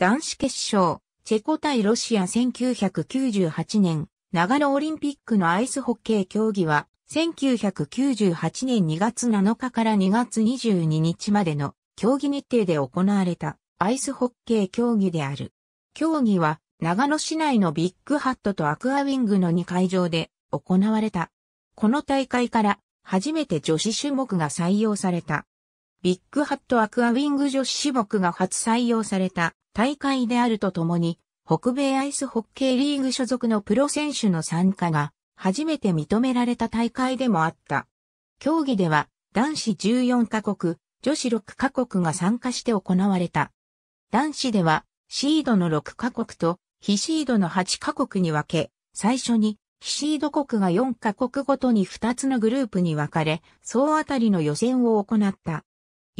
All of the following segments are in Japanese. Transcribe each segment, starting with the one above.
男子決勝、チェコ対ロシア1998年、長野オリンピックのアイスホッケー競技は、1998年2月7日から2月22日までの競技日程で行われたアイスホッケー競技である。競技は長野市内のビッグハットとアクアウィングの2会場で行われた。この大会から初めて女子種目が採用された。ビッグハットアクアウィング女子種目が初採用された大会であるとともに、北米アイスホッケーリーグ所属のプロ選手の参加が初めて認められた大会でもあった。競技では男子14カ国、女子6カ国が参加して行われた。男子ではシードの6カ国と非シードの8カ国に分け、最初に非シード国が4カ国ごとに2つのグループに分かれ、総当たりの予選を行った。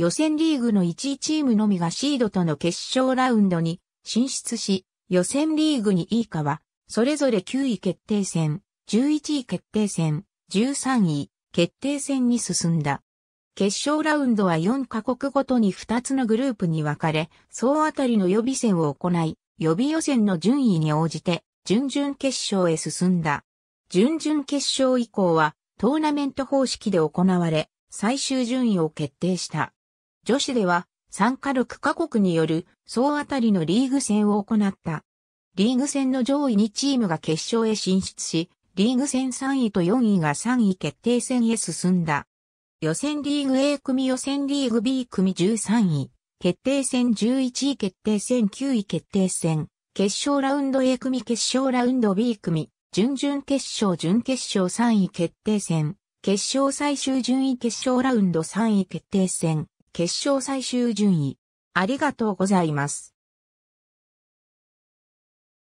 予選リーグの1位チームのみがシードとの決勝ラウンドに進出し、予選リーグに以下は、それぞれ9位決定戦、11位決定戦、13位決定戦に進んだ。決勝ラウンドは4カ国ごとに2つのグループに分かれ、総当たりの予備戦を行い、予備予選の順位に応じて、準々決勝へ進んだ。準々決勝以降は、トーナメント方式で行われ、最終順位を決定した。女子では参加6カ国による総当たりのリーグ戦を行った。リーグ戦の上位2チームが決勝へ進出し、リーグ戦3位と4位が3位決定戦へ進んだ。予選リーグ A 組予選リーグ B 組13位、決定戦11位決定戦9位決定戦、決勝ラウンド A 組決勝ラウンド B 組、準々決勝準決勝3位決定戦、決勝最終順位決勝ラウンド3位決定戦、決勝最終順位。ありがとうございます。